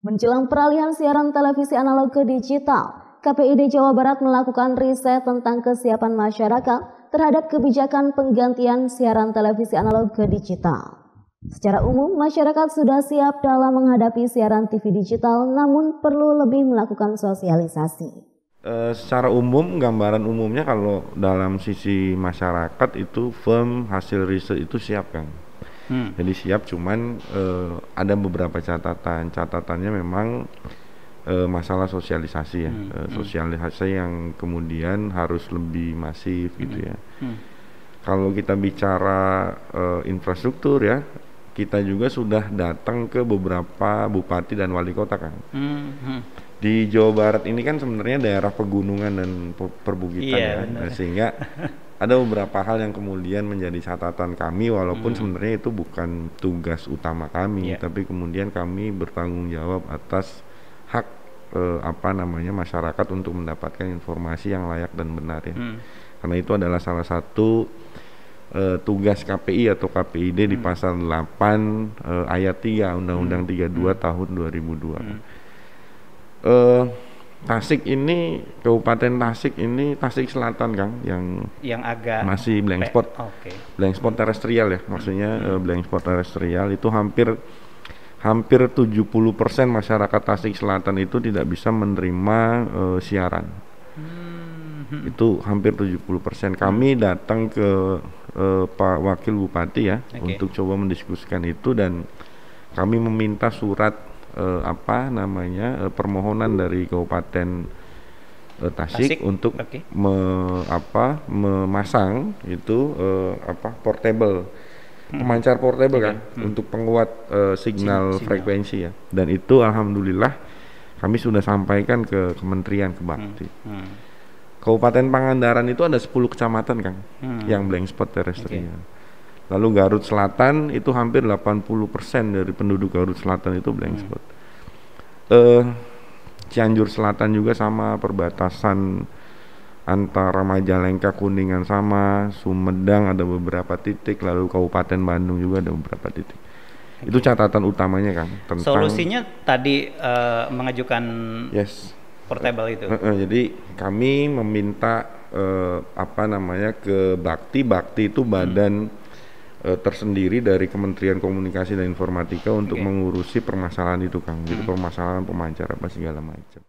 Menjelang peralihan siaran televisi analog ke digital, KPID Jawa Barat melakukan riset tentang kesiapan masyarakat terhadap kebijakan penggantian siaran televisi analog ke digital. Secara umum, masyarakat sudah siap dalam menghadapi siaran TV digital, namun perlu lebih melakukan sosialisasi. E, secara umum, gambaran umumnya kalau dalam sisi masyarakat itu firm hasil riset itu siap kan? hmm. jadi siap cuman uh, ada beberapa catatan catatannya memang uh, masalah sosialisasi ya hmm. uh, sosialisasi hmm. yang kemudian harus lebih masif gitu hmm. gitu ya hmm. kalau kita bicara uh, infrastruktur ya kita juga sudah datang ke beberapa bupati dan wali kota kan hmm. Hmm di Jawa Barat ini kan sebenarnya daerah pegunungan dan perbukitan iya, ya, bener. Nah, sehingga ada beberapa hal yang kemudian menjadi catatan kami walaupun hmm. sebenarnya itu bukan tugas utama kami yeah. tapi kemudian kami bertanggung jawab atas hak eh, apa namanya masyarakat untuk mendapatkan informasi yang layak dan benar ya hmm. karena itu adalah salah satu eh, tugas KPI atau KPID hmm. di pasal 8 eh, ayat 3 Undang-Undang hmm. 32 hmm. tahun 2002 hmm. Eh, Tasik ini Kabupaten Tasik ini Tasik Selatan Kang yang yang agak masih blank spot. Okay. Blank spot terestrial ya. Maksudnya hmm. uh, blank spot terestrial itu hampir hampir 70% masyarakat Tasik Selatan itu tidak bisa menerima uh, siaran. Hmm. Itu hampir 70%. Kami hmm. datang ke uh, Pak Wakil Bupati ya okay. untuk coba mendiskusikan itu dan kami meminta surat eh, apa namanya eh, permohonan dari Kabupaten eh, Tasik, Tasik untuk okay. me, apa memasang itu eh, apa portable pemancar hmm. portable okay. kan hmm. untuk penguat uh, signal, signal frekuensi ya dan itu alhamdulillah kami sudah sampaikan ke Kementerian Kebakti. Hmm. Hmm. Kabupaten Pangandaran itu ada 10 kecamatan Kang hmm. yang blank spot terestrial. Okay. Lalu Garut Selatan itu hampir 80% dari penduduk Garut Selatan itu blank spot. Hmm. Uh, Cianjur Selatan juga sama perbatasan antara Majalengka Kuningan sama Sumedang ada beberapa titik lalu Kabupaten Bandung juga ada beberapa titik okay. itu catatan utamanya kan tentang solusinya tadi uh, mengajukan yes portable itu uh, jadi kami meminta uh, apa namanya ke Bakti Bakti itu badan hmm uh, tersendiri dari Kementerian Komunikasi dan Informatika untuk okay. mengurusi permasalahan itu Kang. Jadi hmm. permasalahan pemancar apa segala macam.